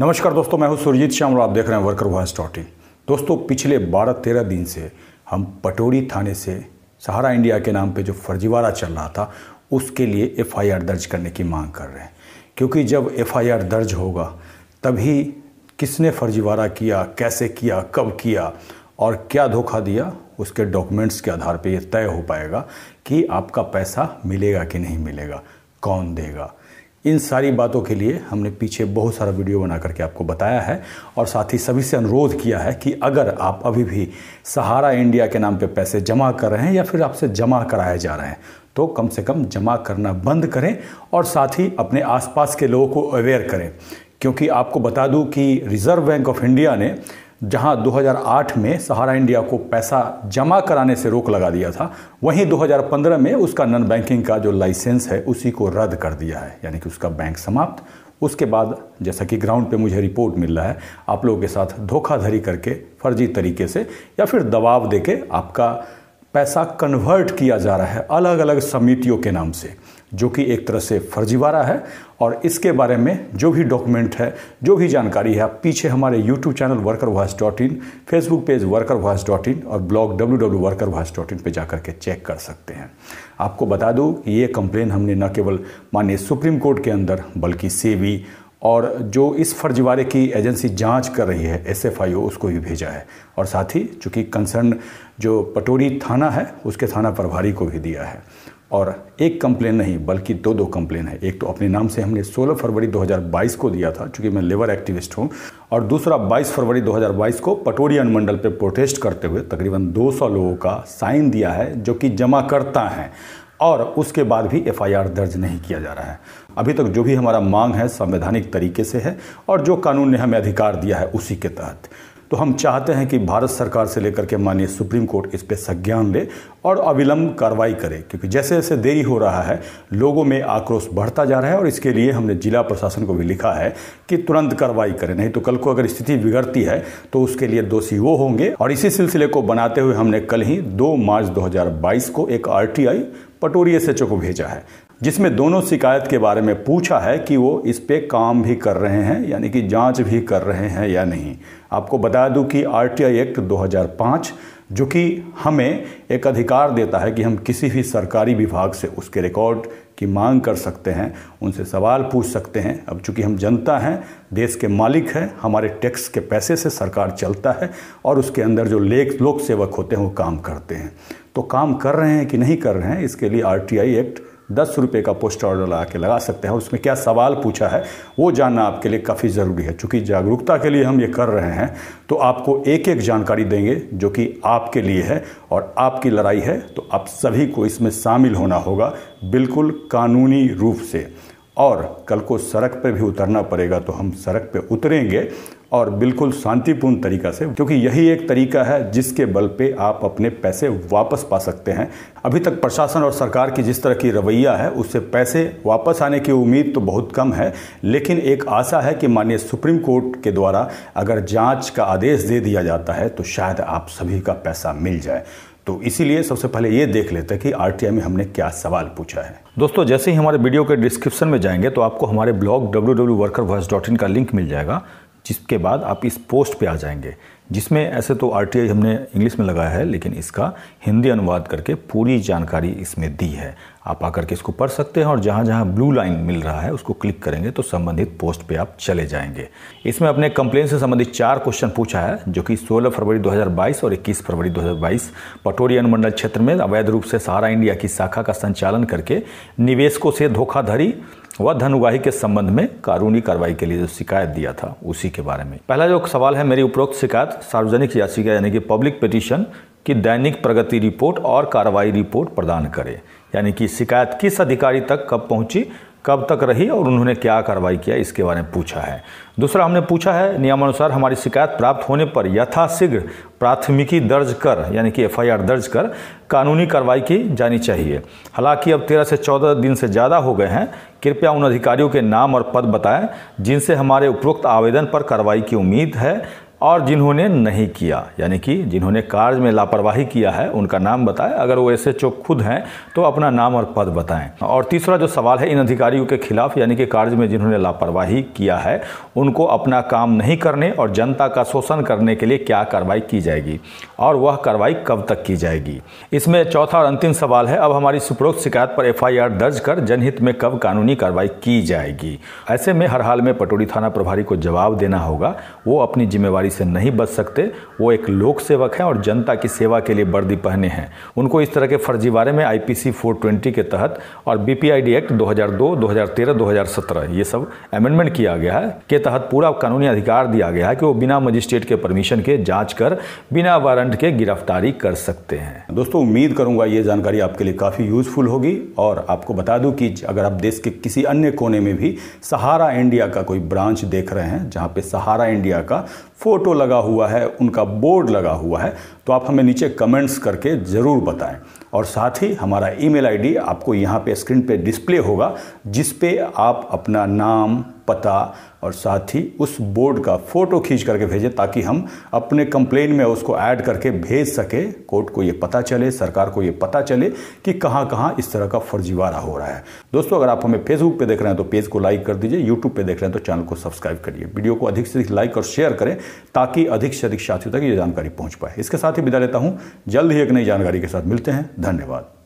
नमस्कार दोस्तों मैं हूं सुरजीत श्याम और आप देख रहे हैं वर्कर वॉइस डॉट इन दोस्तों पिछले 12-13 दिन से हम पटोरी थाने से सहारा इंडिया के नाम पे जो फर्जीवाड़ा चल रहा था उसके लिए एफआईआर दर्ज करने की मांग कर रहे हैं क्योंकि जब एफआईआर दर्ज होगा तभी किसने फर्जीवाड़ा किया कैसे किया कब किया और क्या धोखा दिया उसके डॉक्यूमेंट्स के आधार पर यह तय हो पाएगा कि आपका पैसा मिलेगा कि नहीं मिलेगा कौन देगा इन सारी बातों के लिए हमने पीछे बहुत सारा वीडियो बना करके आपको बताया है और साथ ही सभी से अनुरोध किया है कि अगर आप अभी भी सहारा इंडिया के नाम पे पैसे जमा कर रहे हैं या फिर आपसे जमा कराए जा रहे हैं तो कम से कम जमा करना बंद करें और साथ ही अपने आसपास के लोगों को अवेयर करें क्योंकि आपको बता दूं कि रिज़र्व बैंक ऑफ इंडिया ने जहां 2008 में सहारा इंडिया को पैसा जमा कराने से रोक लगा दिया था वहीं 2015 में उसका नॉन बैंकिंग का जो लाइसेंस है उसी को रद्द कर दिया है यानी कि उसका बैंक समाप्त उसके बाद जैसा कि ग्राउंड पे मुझे रिपोर्ट मिल रहा है आप लोगों के साथ धोखाधड़ी करके फर्जी तरीके से या फिर दबाव दे आपका पैसा कन्वर्ट किया जा रहा है अलग अलग समितियों के नाम से जो कि एक तरह से फर्जीवाड़ा है और इसके बारे में जो भी डॉक्यूमेंट है जो भी जानकारी है आप पीछे हमारे YouTube channel worker voice dot in Facebook page worker voice dot in और blog W W worker voice dot in पर जा के चेक कर सकते हैं आपको बता दूँ ये कंप्लेन हमने न केवल माननीय सुप्रीम कोर्ट के अंदर बल्कि सेवी और जो इस फर्जीवाड़े की एजेंसी जांच कर रही है एसएफआईओ उसको भी भेजा है और साथ ही चूँकि कंसर्न जो पटोरी थाना है उसके थाना प्रभारी को भी दिया है और एक कंप्लेन नहीं बल्कि दो दो कंप्लेन है एक तो अपने नाम से हमने 16 फरवरी 2022 को दिया था चूँकि मैं लेबर एक्टिविस्ट हूँ और दूसरा 22 फरवरी 2022 को पटोरी अनुमंडल पर प्रोटेस्ट करते हुए तकरीबन 200 लोगों का साइन दिया है जो कि जमाकर्ता हैं और उसके बाद भी एफआईआर दर्ज नहीं किया जा रहा है अभी तक जो भी हमारा मांग है संवैधानिक तरीके से है और जो कानून ने हमें अधिकार दिया है उसी के तहत तो हम चाहते हैं कि भारत सरकार से लेकर के माननीय सुप्रीम कोर्ट इस पर संज्ञान ले और अविलंब कार्रवाई करे क्योंकि जैसे जैसे देरी हो रहा है लोगों में आक्रोश बढ़ता जा रहा है और इसके लिए हमने जिला प्रशासन को भी लिखा है कि तुरंत कार्रवाई करें नहीं तो कल को अगर स्थिति बिगड़ती है तो उसके लिए दोषी वो होंगे और इसी सिलसिले को बनाते हुए हमने कल ही दो मार्च दो को एक आर पटोरी एस को भेजा है जिसमें दोनों शिकायत के बारे में पूछा है कि वो इस पर काम भी कर रहे हैं यानी कि जांच भी कर रहे हैं या नहीं आपको बता दूं कि आर टी आई एक्ट दो जो कि हमें एक अधिकार देता है कि हम किसी भी सरकारी विभाग से उसके रिकॉर्ड की मांग कर सकते हैं उनसे सवाल पूछ सकते हैं अब चूंकि हम जनता हैं देश के मालिक हैं हमारे टैक्स के पैसे से सरकार चलता है और उसके अंदर जो लेख लोक सेवक होते हैं वो काम करते हैं तो काम कर रहे हैं कि नहीं कर रहे हैं इसके लिए आर एक्ट दस रुपये का पोस्ट ऑर्डर लगा के लगा सकते हैं उसमें क्या सवाल पूछा है वो जानना आपके लिए काफ़ी ज़रूरी है चूँकि जागरूकता के लिए हम ये कर रहे हैं तो आपको एक एक जानकारी देंगे जो कि आपके लिए है और आपकी लड़ाई है तो आप सभी को इसमें शामिल होना होगा बिल्कुल कानूनी रूप से और कल को सड़क पर भी उतरना पड़ेगा तो हम सड़क पर उतरेंगे और बिल्कुल शांतिपूर्ण तरीका से क्योंकि यही एक तरीका है जिसके बल पे आप अपने पैसे वापस पा सकते हैं अभी तक प्रशासन और सरकार की जिस तरह की रवैया है उससे पैसे वापस आने की उम्मीद तो बहुत कम है लेकिन एक आशा है कि माननीय सुप्रीम कोर्ट के द्वारा अगर जांच का आदेश दे दिया जाता है तो शायद आप सभी का पैसा मिल जाए तो इसीलिए सबसे पहले ये देख लेते हैं कि आर में हमने क्या सवाल पूछा है दोस्तों जैसे ही हमारे वीडियो के डिस्क्रिप्शन में जाएंगे तो आपको हमारे ब्लॉग डब्ल्यू का लिंक मिल जाएगा जिसके बाद आप इस पोस्ट पे आ जाएंगे जिसमें ऐसे तो आर हमने इंग्लिश में लगाया है लेकिन इसका हिंदी अनुवाद करके पूरी जानकारी इसमें दी है आप आकर के इसको पढ़ सकते हैं और जहाँ जहाँ ब्लू लाइन मिल रहा है उसको क्लिक करेंगे तो संबंधित पोस्ट पे आप चले जाएंगे इसमें अपने कंप्लेन से संबंधित चार क्वेश्चन पूछा है जो कि 16 फरवरी 2022 और 21 फरवरी 2022 पटोरी अनुमंडल क्षेत्र में अवैध रूप से सहारा इंडिया की शाखा का संचालन करके निवेशकों से धोखाधड़ी वह धन उगाही के संबंध में कानूनी कार्रवाई के लिए जो शिकायत दिया था उसी के बारे में पहला जो सवाल है मेरी उपरोक्त शिकायत सार्वजनिक याचिका यानी कि पब्लिक पिटिशन की दैनिक प्रगति रिपोर्ट और कार्रवाई रिपोर्ट प्रदान करें यानी कि शिकायत किस अधिकारी तक कब पहुंची कब तक रही और उन्होंने क्या कार्रवाई किया इसके बारे में पूछा है दूसरा हमने पूछा है नियमानुसार हमारी शिकायत प्राप्त होने पर यथाशीघ्र प्राथमिकी दर्ज कर यानी कि एफआईआर दर्ज कर कानूनी कार्रवाई की जानी चाहिए हालांकि अब तेरह से चौदह दिन से ज़्यादा हो गए हैं कृपया उन अधिकारियों के नाम और पद बताएं जिनसे हमारे उपरोक्त आवेदन पर कार्रवाई की उम्मीद है और जिन्होंने नहीं किया यानी कि जिन्होंने कार्य में लापरवाही किया है उनका नाम बताएं अगर वो एस एच खुद हैं तो अपना नाम और पद बताएं और तीसरा जो सवाल है इन अधिकारियों के खिलाफ यानी कि कार्य में जिन्होंने लापरवाही किया है उनको अपना काम नहीं करने और जनता का शोषण करने के लिए क्या कार्रवाई की जाएगी और वह कार्रवाई कब तक की जाएगी इसमें चौथा और अंतिम सवाल है अब हमारी सुप्रोक्त शिकायत पर एफ दर्ज कर जनहित में कब कानूनी कार्रवाई की जाएगी ऐसे में हर हाल में पटोरी थाना प्रभारी को जवाब देना होगा वो अपनी जिम्मेवारी बीमारी से नहीं बच सकते वो एक लोक सेवक हैं और जनता की सेवा के लिए वर्दी पहने हैं उनको इस तरह के फर्जीवाड़े में आईपीसी 420 के तहत और बीपीआईडी एक्ट 2002, 2013, 2017 ये सब अमेंडमेंट किया गया है के तहत पूरा कानूनी अधिकार दिया गया है कि वो बिना मजिस्ट्रेट के परमिशन के जाँच कर बिना वारंट के गिरफ्तारी कर सकते हैं दोस्तों उम्मीद करूंगा ये जानकारी आपके लिए काफ़ी यूजफुल होगी और आपको बता दूं कि अगर आप देश के किसी अन्य कोने में भी सहारा इंडिया का कोई ब्रांच देख रहे हैं जहां पे सहारा इंडिया का फोटो लगा हुआ है उनका बोर्ड लगा हुआ है तो आप हमें नीचे कमेंट्स करके ज़रूर बताएं और साथ ही हमारा ईमेल आईडी आपको यहाँ पे स्क्रीन पे डिस्प्ले होगा जिस पे आप अपना नाम पता और साथ ही उस बोर्ड का फ़ोटो खींच करके भेजें ताकि हम अपने कंप्लेन में उसको ऐड करके भेज सके कोर्ट को ये पता चले सरकार को ये पता चले कि कहाँ कहाँ इस तरह का फर्जीवाड़ा हो रहा है दोस्तों अगर आप हमें फेसबुक पे देख रहे हैं तो पेज को लाइक कर दीजिए यूट्यूब पे देख रहे हैं तो चैनल को सब्सक्राइब करिए वीडियो को अधिक से अधिक लाइक और शेयर करें ताकि अधिक से अधिक साथियों तक ये जानकारी पहुँच पाए इसके साथ ही विदा लेता हूँ जल्द ही एक नई जानकारी के साथ मिलते हैं धन्यवाद